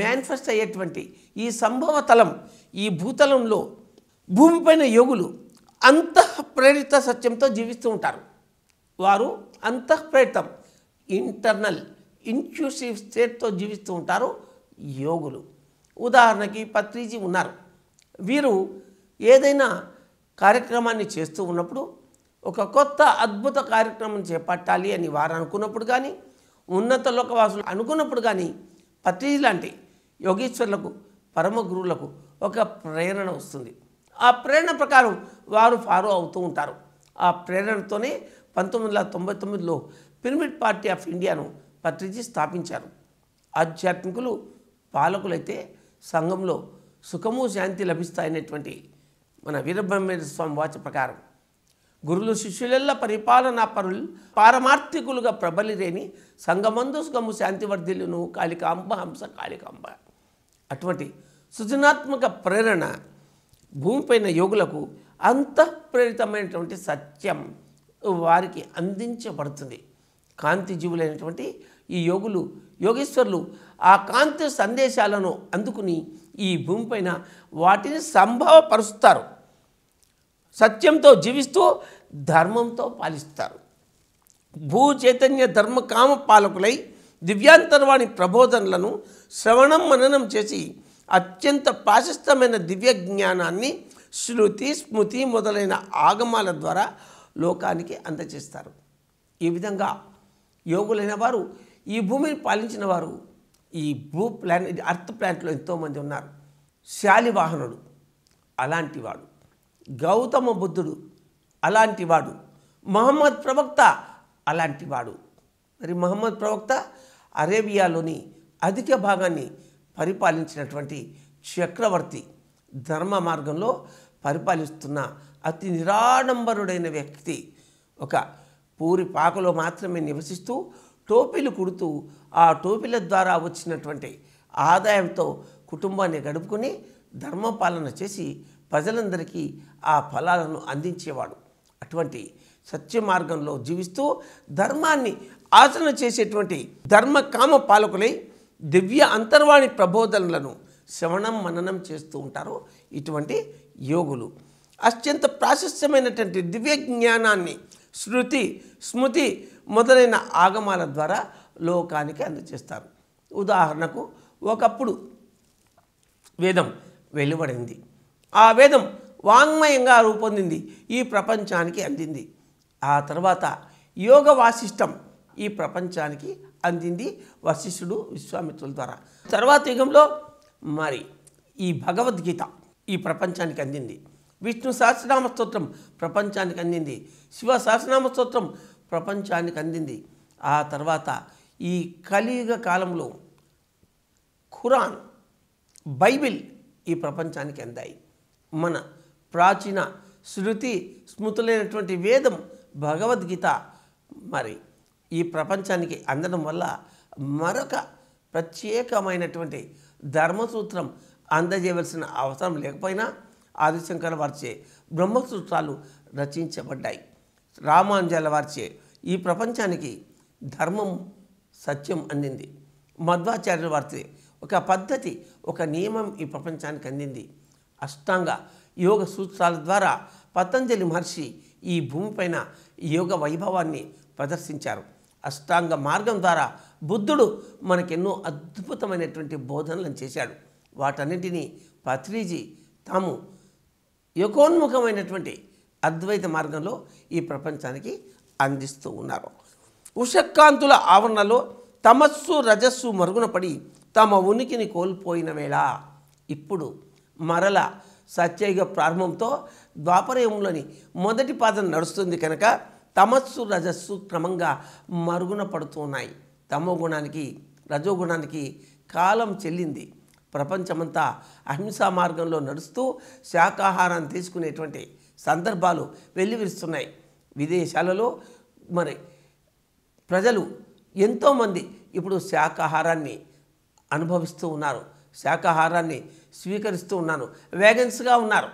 మేనిఫెస్ట్ అయ్యేటువంటి ఈ సంభవతలం ఈ భూతలంలో భూమిపైన యోగులు అంతఃప్రేరిత సత్యంతో జీవిస్తూ ఉంటారు వారు అంతఃప్రేరితం ఇంటర్నల్ ఇంక్లూసివ్ స్టేట్తో జీవిస్తూ ఉంటారు యోగులు ఉదాహరణకి పత్రిజీ ఉన్నారు వీరు ఏదైనా కార్యక్రమాన్ని చేస్తూ ఉన్నప్పుడు ఒక కొత్త అద్భుత కార్యక్రమం చేపట్టాలి అని వారు అనుకున్నప్పుడు కానీ ఉన్నత లోకవాసులు అనుకున్నప్పుడు కానీ పత్రిజీ లాంటి యోగేశ్వరులకు పరమ గురువులకు ఒక ప్రేరణ వస్తుంది ఆ ప్రేరణ ప్రకారం వారు ఫాలో అవుతూ ఉంటారు ఆ ప్రేరణతోనే పంతొమ్మిది వందల తొంభై తొమ్మిదిలో పిరమిడ్ పార్టీ ఆఫ్ ఇండియాను పత్రిజీ స్థాపించారు ఆధ్యాత్మికులు పాలకులైతే సంఘంలో సుఖము శాంతి లభిస్తాయనేటువంటి మన వీరబ్రహ్మేంద్ర స్వామి వాచ ప్రకారం గురులు శిష్యులెల్ల పరిపాలనా పరులు పారమార్థికులుగా ప్రబలిరేని సంగమందు సుఖము శాంతివర్ధిలును కాళికాంబ హంస కాళికాంబ అటువంటి సృజనాత్మక ప్రేరణ భూమిపైన యోగులకు అంతఃప్రేరితమైనటువంటి సత్యం వారికి అందించబడుతుంది కాంతి జీవులైనటువంటి ఈ యోగులు యోగేశ్వర్లు ఆ కాంతి సందేశాలను అందుకుని ఈ భూమిపైన వాటిని సంభవపరుస్తారు సత్యంతో జీవిస్తూ ధర్మంతో పాలిస్తారు భూ చైతన్య ధర్మకామ పాలకులై దివ్యాంతర్వాణి ప్రబోధనలను శ్రవణం మననం చేసి అత్యంత ప్రాశస్తమైన దివ్య జ్ఞానాన్ని శృతి స్మృతి మొదలైన ఆగమాల ద్వారా లోకానికి అందజేస్తారు ఈ విధంగా యోగులైన వారు ఈ భూమిని పాలించిన వారు ఈ భూ ప్లానెట్ అర్త్ ప్లానెట్లో ఎంతోమంది ఉన్నారు శాలివాహనుడు అలాంటివాడు గౌతమ బుద్ధుడు అలాంటివాడు మహమ్మద్ ప్రవక్త అలాంటివాడు మరి మహమ్మద్ ప్రవక్త అరేబియాలోని అధిక భాగాన్ని పరిపాలించినటువంటి చక్రవర్తి ధర్మ మార్గంలో పరిపాలిస్తున్న అతి నిరాడంబరుడైన వ్యక్తి ఒక పూరి పాకలో మాత్రమే నివసిస్తూ టోపీలు కుడుతూ ఆ టోపీల ద్వారా వచ్చినటువంటి ఆదాయంతో కుటుంబాన్ని గడుపుకుని ధర్మపాలన చేసి ప్రజలందరికీ ఆ ఫలాలను అందించేవాడు అటువంటి సత్య మార్గంలో జీవిస్తూ ధర్మాన్ని ఆచరణ చేసేటువంటి ధర్మకామ పాలకులై దివ్య అంతర్వాణి ప్రబోధనలను శ్రవణం మననం చేస్తూ ఉంటారు ఇటువంటి యోగులు అత్యంత ప్రాశస్త్యమైనటువంటి దివ్య జ్ఞానాన్ని శృతి స్మృతి మొదలైన ఆగమాల ద్వారా లోకానికి అందజేస్తారు ఉదాహరణకు ఒకప్పుడు వేదం వెలువడింది ఆ వేదం వాంగ్మయంగా రూపొందింది ఈ ప్రపంచానికి అందింది ఆ తర్వాత యోగ వాసిష్టం ఈ ప్రపంచానికి అందింది వశిష్ఠుడు విశ్వామిత్రుల ద్వారా తర్వాత యుగంలో మరి ఈ భగవద్గీత ఈ ప్రపంచానికి అందింది విష్ణు సహస్రనామ స్తోత్రం ప్రపంచానికి అందింది శివ సహస్రనామ స్తోత్రం ప్రపంచానికి అందింది ఆ తర్వాత ఈ కలియుగ కాలంలో ఖురాన్ బైబిల్ ఈ ప్రపంచానికి అందాయి మన ప్రాచీన శృతి స్మృతులైనటువంటి వేదం భగవద్గీత మరి ఈ ప్రపంచానికి అందడం వల్ల మరొక ప్రత్యేకమైనటువంటి ధర్మసూత్రం అందజేయవలసిన అవసరం లేకపోయినా ఆదిశంకర వారిచే బ్రహ్మసూత్రాలు రచించబడ్డాయి రామానుజాల వారిచే ఈ ప్రపంచానికి ధర్మం సత్యం అందింది మధ్వాచార్యుల వారిచే ఒక పద్ధతి ఒక నియమం ఈ ప్రపంచానికి అందింది అష్టాంగ యోగ సూత్రాల ద్వారా పతంజలి మహర్షి ఈ భూమిపైన యోగ వైభవాన్ని ప్రదర్శించారు అష్టాంగ మార్గం ద్వారా బుద్ధుడు మనకెన్నో అద్భుతమైనటువంటి బోధనలను చేశాడు వాటన్నిటినీ పత్రిజీ తాము యుగోన్ముఖమైనటువంటి అద్వైత మార్గంలో ఈ ప్రపంచానికి అందిస్తూ ఉన్నారు ఉషక్కాంతుల ఆవరణలో తమస్సు రజస్సు మరుగున పడి తమ ఉనికిని కోల్పోయిన వేళ ఇప్పుడు మరల సత్యయుగ ప్రారంభంతో ద్వాపరయుగంలోని మొదటి పాదం నడుస్తుంది కనుక తమస్సు రజస్సు క్రమంగా మరుగున పడుతున్నాయి తమో గుణానికి రజోగుణానికి కాలం చెల్లింది ప్రపంచమంతా అహింసా మార్గంలో నడుస్తూ శాకాహారాన్ని తీసుకునేటువంటి సందర్భాలు వెల్లివిరుస్తున్నాయి విదేశాలలో మరి ప్రజలు ఎంతోమంది ఇప్పుడు శాకాహారాన్ని అనుభవిస్తూ ఉన్నారు శాకాహారాన్ని స్వీకరిస్తూ ఉన్నాను వ్యాగన్స్గా ఉన్నారు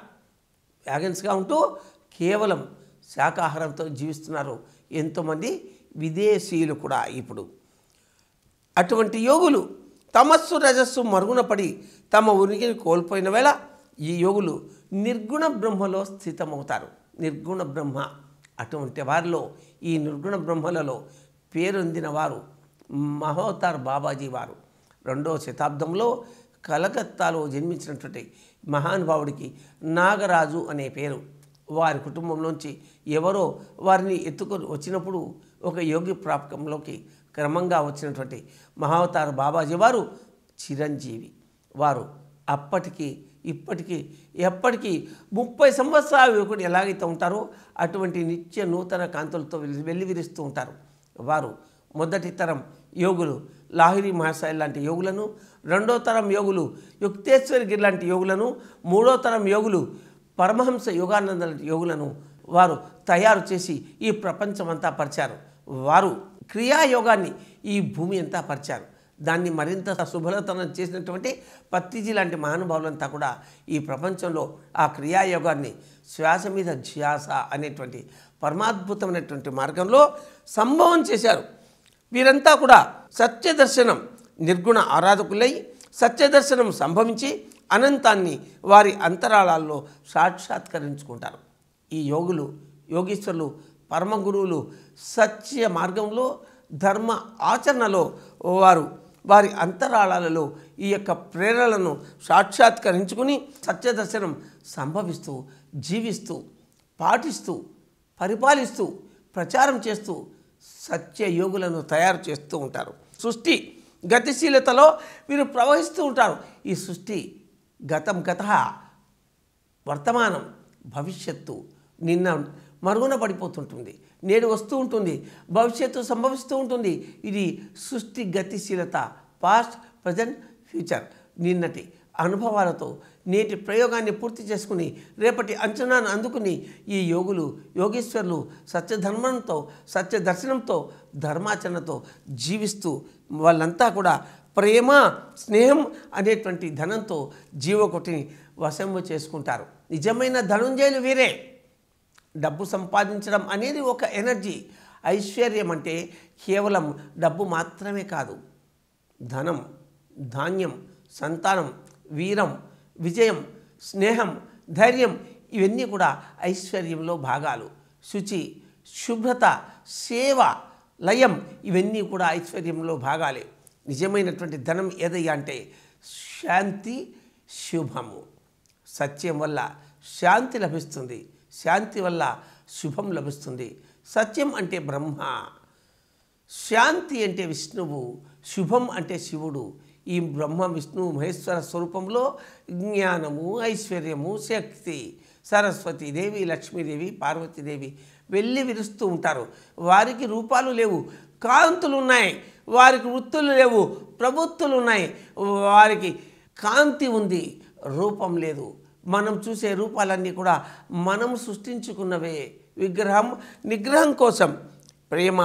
వ్యాగన్స్గా ఉంటూ కేవలం శాకాహారంతో జీవిస్తున్నారు ఎంతోమంది విదేశీయులు కూడా ఇప్పుడు అటువంటి యోగులు తమస్సు రజస్సు మరుగున పడి తమ ఉనికిని కోల్పోయిన వేళ ఈ యోగులు నిర్గుణ బ్రహ్మలో స్థితమవుతారు నిర్గుణ బ్రహ్మ అటువంటి వారిలో ఈ నిర్గుణ బ్రహ్మలలో పేరొందిన వారు మహోతార్ బాబాజీ వారు రెండవ శతాబ్దంలో కలకత్తాలో జన్మించినటువంటి మహానుభావుడికి నాగరాజు అనే పేరు వారి కుటుంబంలోంచి ఎవరో వారిని ఎత్తుకొని వచ్చినప్పుడు ఒక యోగి ప్రాపకంలోకి క్రమంగా వచ్చినటువంటి మహావతార బాబాజీ వారు చిరంజీవి వారు అప్పటికి ఇప్పటికీ ఎప్పటికీ ముప్పై సంవత్సరాల యువకుడు ఎలాగైతే ఉంటారో అటువంటి నిత్య నూతన కాంతులతో వెల్లివిరుస్తూ ఉంటారు వారు మొదటి తరం యోగులు లాహిరి మహాసాయి లాంటి యోగులను రెండో తరం యోగులు యుక్తేశ్వరి గిరి లాంటి యోగులను మూడో తరం యోగులు పరమహంస యోగానంద లాంటి యోగులను వారు తయారు చేసి ఈ ప్రపంచమంతా పరిచారు వారు క్రియాయోగాన్ని ఈ భూమి అంతా పరిచారు దాన్ని మరింత శుభలతనం చేసినటువంటి పత్తిజీ లాంటి మహానుభావులంతా కూడా ఈ ప్రపంచంలో ఆ క్రియాయోగాన్ని శ్వాస మీద ధ్యాస అనేటువంటి పరమాద్భుతమైనటువంటి మార్గంలో సంభవం చేశారు వీరంతా కూడా సత్యదర్శనం నిర్గుణ ఆరాధకులై సత్యదర్శనం సంభవించి అనంతాన్ని వారి అంతరాళాల్లో సాక్షాత్కరించుకుంటారు ఈ యోగులు యోగేశ్వరులు పరమ గురువులు సత్య మార్గంలో ధర్మ ఆచరణలో వారు వారి అంతరాళాలలో ఈ యొక్క ప్రేరణలను సాక్షాత్కరించుకుని సత్యదర్శనం సంభవిస్తూ జీవిస్తూ పాటిస్తూ పరిపాలిస్తూ ప్రచారం చేస్తూ సత్యయోగులను తయారు చేస్తూ ఉంటారు సృష్టి గతిశీలతలో వీరు ప్రవహిస్తూ ఉంటారు ఈ సృష్టి గతం గత వర్తమానం భవిష్యత్తు నిన్న మరుగున పడిపోతుంటుంది నేడు వస్తూ ఉంటుంది భవిష్యత్తు సంభవిస్తూ ఉంటుంది ఇది సృష్టి గతిశీలత పాస్ట్ ప్రజెంట్ ఫ్యూచర్ నిన్నటి అనుభవాలతో నేటి ప్రయోగాన్ని పూర్తి చేసుకుని రేపటి అంచనాను అందుకుని ఈ యోగులు యోగేశ్వరులు సత్యధర్మంతో సత్యదర్శనంతో ధర్మాచరణతో జీవిస్తూ వాళ్ళంతా కూడా ప్రేమ స్నేహం అనేటువంటి ధనంతో జీవకోటిని వశము చేసుకుంటారు నిజమైన ధనుంజయులు వీరే డబ్బు సంపాదించడం అనేది ఒక ఎనర్జీ ఐశ్వర్యం అంటే కేవలం డబ్బు మాత్రమే కాదు ధనం ధాన్యం సంతానం వీరం విజయం స్నేహం ధైర్యం ఇవన్నీ కూడా ఐశ్వర్యంలో భాగాలు శుచి శుభ్రత సేవ లయం ఇవన్నీ కూడా ఐశ్వర్యంలో భాగాలే నిజమైనటువంటి ధనం ఏదయ్యా అంటే శాంతి శుభము సత్యం వల్ల శాంతి లభిస్తుంది శాంతి వల్ల శుభం లభిస్తుంది సత్యం అంటే బ్రహ్మ శాంతి అంటే విష్ణువు శుభం అంటే శివుడు ఈ బ్రహ్మ విష్ణువు మహేశ్వర స్వరూపంలో జ్ఞానము ఐశ్వర్యము శక్తి సరస్వతి దేవి లక్ష్మీదేవి పార్వతీదేవి వెళ్ళి విరుస్తూ ఉంటారు వారికి రూపాలు లేవు కాంతులు ఉన్నాయి వారికి వృత్తులు లేవు ప్రభుత్వలు ఉన్నాయి వారికి కాంతి ఉంది రూపం లేదు మనం చూసే రూపాలన్నీ కూడా మనం సృష్టించుకున్నవే విగ్రహం నిగ్రహం కోసం ప్రేమ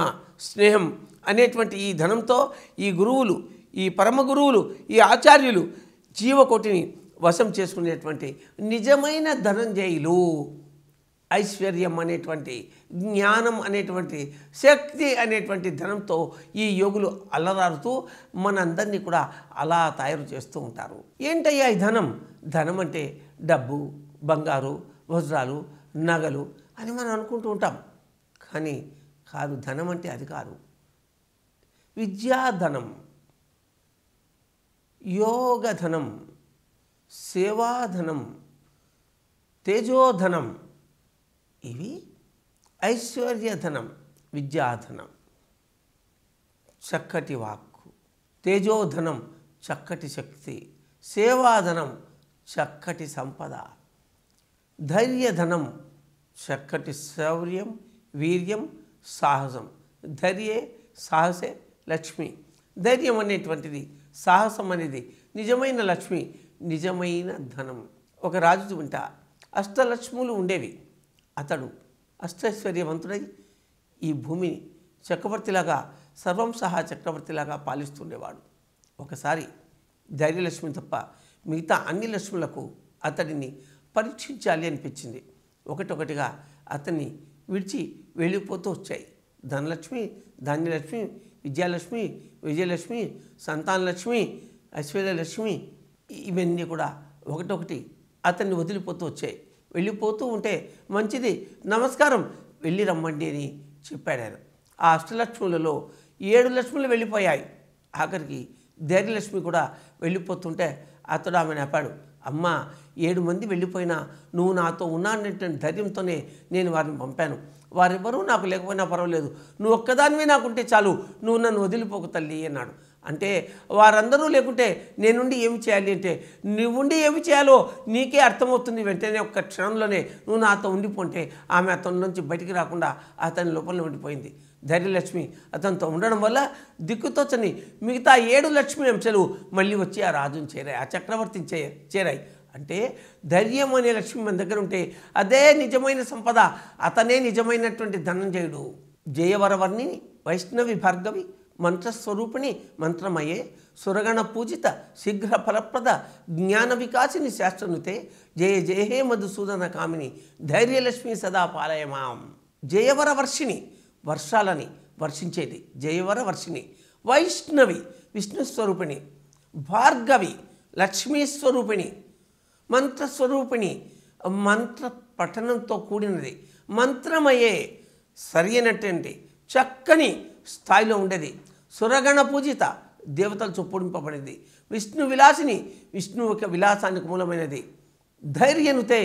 స్నేహం అనేటువంటి ఈ ధనంతో ఈ గురువులు ఈ పరమ గురువులు ఈ ఆచార్యులు జీవకోటిని వశం చేసుకునేటువంటి నిజమైన ధనంజయులు ఐశ్వర్యం అనేటువంటి జ్ఞానం అనేటువంటి శక్తి అనేటువంటి ధనంతో ఈ యోగులు అల్లరారుతూ మనందరినీ కూడా అలా తయారు చేస్తూ ఉంటారు ఏంటయ్యా ఈ ధనం ధనం అంటే డబ్బు బంగారు వజ్రాలు నగలు అని మనం అనుకుంటూ ఉంటాం కానీ కాదు ధనం అంటే అది కాదు విద్యాధనం యోగధనం సేవాధనం తేజోధనం ఇవి ఐశ్వర్యధనం విద్యాధనం చక్కటి వాక్కు తేజోధనం చక్కటి శక్తి సేవాధనం చక్కటి సంపద ధైర్యధనం చక్కటి శౌర్యం వీర్యం సాహసం ధైర్యే సాహసే లక్ష్మి ధైర్యం అనేటువంటిది సాహసం అనేది నిజమైన లక్ష్మి నిజమైన ధనం ఒక రాజు వెంట అష్టలక్ష్ములు ఉండేవి అతడు అష్టైశ్వర్యవంతుడై ఈ భూమిని చక్రవర్తిలాగా సర్వం సహా చక్రవర్తిలాగా పాలిస్తుండేవాడు ఒకసారి ధైర్యలక్ష్మి తప్ప మిగతా అన్ని లక్ష్ములకు అతడిని పరీక్షించాలి అనిపించింది ఒకటొకటిగా అతన్ని విడిచి వెళ్ళిపోతూ వచ్చాయి ధనలక్ష్మి ధాన్యలక్ష్మి విజయలక్ష్మి విజయలక్ష్మి సంతానలక్ష్మి ఐశ్వర్యలక్ష్మి ఇవన్నీ కూడా ఒకటొకటి అతన్ని వదిలిపోతూ వచ్చాయి వెళ్ళిపోతూ ఉంటే మంచిది నమస్కారం వెళ్ళి రమ్మండి అని చెప్పాడు ఆయన ఆ అష్టలక్ష్ములలో ఏడు లక్ష్ములు వెళ్ళిపోయాయి ఆఖరికి ధైర్యలక్ష్మి కూడా వెళ్ళిపోతుంటే అతడు ఆమెను ఆపాడు అమ్మ ఏడు మంది వెళ్ళిపోయినా నువ్వు నాతో ఉన్నానటువంటి ధైర్యంతోనే నేను వారిని పంపాను వారెవరూ నాకు లేకపోయినా పర్వాలేదు నువ్వు ఒక్కదానివి నాకుంటే చాలు నువ్వు నన్ను వదిలిపోకు తల్లి అన్నాడు అంటే వారందరూ లేకుంటే నేనుండి ఏమి చేయాలి అంటే నువ్వుండి ఏమి చేయాలో నీకే అర్థమవుతుంది వెంటనే ఒక్క క్షణంలోనే నువ్వు నాతో ఉండిపోంటే ఆమె అతని నుంచి బయటికి రాకుండా అతని లోపల ఉండిపోయింది ధైర్యలక్ష్మి అతనితో ఉండడం వల్ల దిక్కుతోచని మిగతా ఏడు లక్ష్మి అంశాలు మళ్ళీ వచ్చి ఆ రాజుని చేరాయి ఆ చక్రవర్తిని చే చేరాయి అంటే ధైర్యం అనే లక్ష్మి మన దగ్గర ఉంటే అదే నిజమైన సంపద అతనే నిజమైనటువంటి ధనంజయుడు జయవరవర్ణి వైష్ణవి భార్గవి మంత్రస్వరూపిణి మంత్రమయే సురగణ పూజిత శీఘ్ర ఫలప్రద జ్ఞాన వికాసిని శాస్త్రనుతే జయ జయ హే మధుసూదన కామిని ధైర్యలక్ష్మి సదా పాలయమాం జయవరవర్షిణి వర్షాలని వర్షించేది జయవర వర్షిణి వైష్ణవి విష్ణుస్వరూపిణి భార్గవి లక్ష్మీస్వరూపిణి మంత్రస్వరూపిణి మంత్ర పఠనంతో కూడినది మంత్రమయ్యే సరి అయినటువంటి చక్కని స్థాయిలో ఉండేది సురగణ పూజిత దేవతలు చొప్పుడింపబడింది విష్ణు విలాసిని విష్ణు యొక్క విలాసానికి మూలమైనది ధైర్యనుతే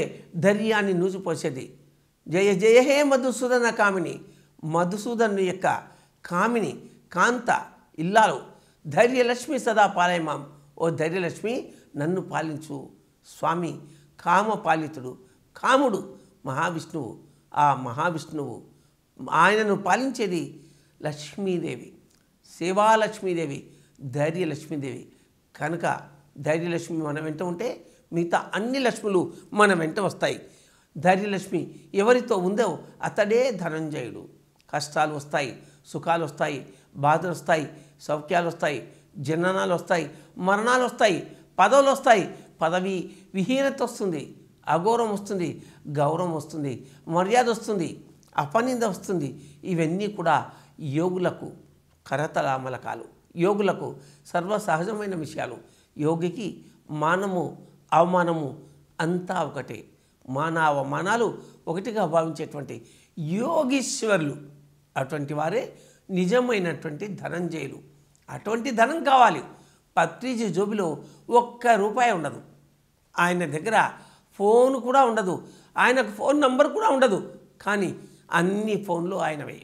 ధైర్యాన్ని నూచిపోసేది జయ జయ హే మధుసూదన కామిని మధుసూదన్ యొక్క కామిని కాంత ఇల్లాలు ధైర్యలక్ష్మి సదా పాలయమాం ఓ ధైర్యలక్ష్మి నన్ను పాలించు స్వామి కామ పాలితుడు కాముడు మహావిష్ణువు ఆ మహావిష్ణువు ఆయనను పాలించేది లక్ష్మీదేవి సేవాలక్ష్మీదేవి ధైర్యలక్ష్మీదేవి కనుక ధైర్యలక్ష్మి మన వెంట ఉంటే మిగతా అన్ని లక్ష్ములు మన వెంట వస్తాయి ధైర్యలక్ష్మి ఎవరితో ఉందో అతడే ధనంజయుడు కష్టాలు వస్తాయి సుఖాలు వస్తాయి బాధలు వస్తాయి సౌఖ్యాలు వస్తాయి జననాలు వస్తాయి మరణాలు వస్తాయి పదవులు వస్తాయి పదవి విహీనత వస్తుంది అగౌరవం వస్తుంది గౌరవం వస్తుంది మర్యాద వస్తుంది అపనింద వస్తుంది ఇవన్నీ కూడా యోగులకు కరతలామలకాలు యోగులకు సర్వసహజమైన విషయాలు యోగికి మానము అవమానము అంతా ఒకటే మానవ మానాలు ఒకటిగా భావించేటువంటి యోగీశ్వరులు అటువంటి వారే నిజమైనటువంటి ధనంజయులు అటువంటి ధనం కావాలి పత్రిజీ జోబిలో ఒక్క రూపాయి ఉండదు ఆయన దగ్గర ఫోన్ కూడా ఉండదు ఆయనకు ఫోన్ నంబర్ కూడా ఉండదు కానీ అన్ని ఫోన్లు ఆయనవే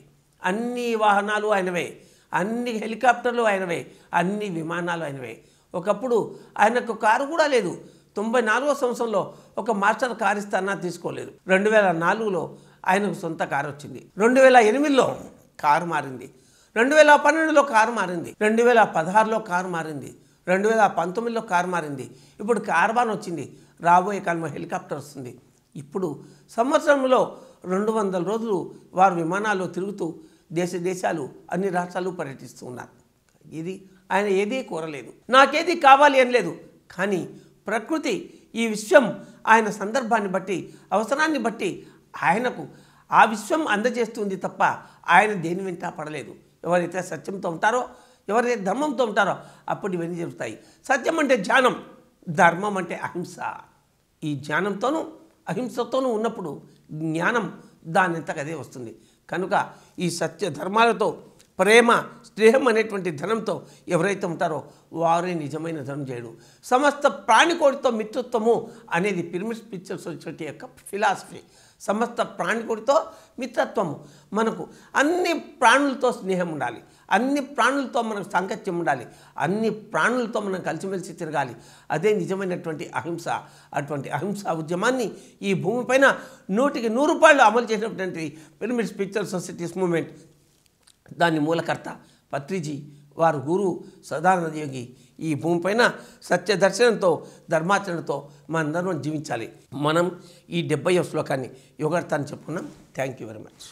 అన్ని వాహనాలు ఆయనవే అన్ని హెలికాప్టర్లు ఆయనవే అన్ని విమానాలు ఆయనవే ఒకప్పుడు ఆయనకు కారు కూడా లేదు తొంభై నాలుగో సంవత్సరంలో ఒక మాస్టర్ కారు ఇస్తానా తీసుకోలేదు రెండు వేల నాలుగులో ఆయనకు సొంత కారు వచ్చింది రెండు వేల ఎనిమిదిలో కారు మారింది రెండు వేల పన్నెండులో కారు మారింది రెండు వేల పదహారులో కారు మారింది రెండు వేల పంతొమ్మిదిలో కారు మారింది ఇప్పుడు కార్బాన్ వచ్చింది రాబోయే కాలంలో హెలికాప్టర్ వస్తుంది ఇప్పుడు సంవత్సరంలో రెండు వందల రోజులు వారు విమానాల్లో తిరుగుతూ దేశ దేశాలు అన్ని రాష్ట్రాలు పర్యటిస్తూ ఉన్నారు ఇది ఆయన ఏదీ కోరలేదు నాకేది కావాలి అని లేదు కానీ ప్రకృతి ఈ విశ్వం ఆయన సందర్భాన్ని బట్టి అవసరాన్ని బట్టి ఆయనకు ఆ విశ్వం అందజేస్తుంది తప్ప ఆయన దేని వెంట పడలేదు ఎవరైతే సత్యంతో ఉంటారో ఎవరైతే ధర్మంతో ఉంటారో అప్పుడు ఇవన్నీ జరుగుతాయి సత్యం అంటే జ్ఞానం ధర్మం అంటే అహింస ఈ జ్ఞానంతోనూ అహింసతోనూ ఉన్నప్పుడు జ్ఞానం దానింతకదే వస్తుంది కనుక ఈ సత్య ధర్మాలతో ప్రేమ స్నేహం అనేటువంటి ధనంతో ఎవరైతే ఉంటారో వారే నిజమైన ధనం చేయడు సమస్త ప్రాణికోడితో మిత్రత్వము అనేది పిరమిడ్స్ పిక్చర్స్ వచ్చేటి యొక్క ఫిలాసఫీ సమస్త ప్రాణికుడితో మిత్రత్వము మనకు అన్ని ప్రాణులతో స్నేహం ఉండాలి అన్ని ప్రాణులతో మనకు సాంగత్యం ఉండాలి అన్ని ప్రాణులతో మనం కలిసిమెలిసి తిరగాలి అదే నిజమైనటువంటి అహింస అటువంటి అహింస ఉద్యమాన్ని ఈ భూమిపైన నూటికి నూరు రూపాయలు అమలు చేసినటువంటి పిరమిడ్స్ పిక్చర్ సొసైటీస్ మూమెంట్ దాని మూలకర్త పత్రిజీ వారు గురువు సదానంద యోగి ఈ పైన సత్య దర్శనంతో ధర్మాచరణతో మనందరం జీవించాలి మనం ఈ డెబ్బై శ్లోకాన్ని యోగార్థాన్ని చెప్పుకున్నాం థ్యాంక్ యూ వెరీ మచ్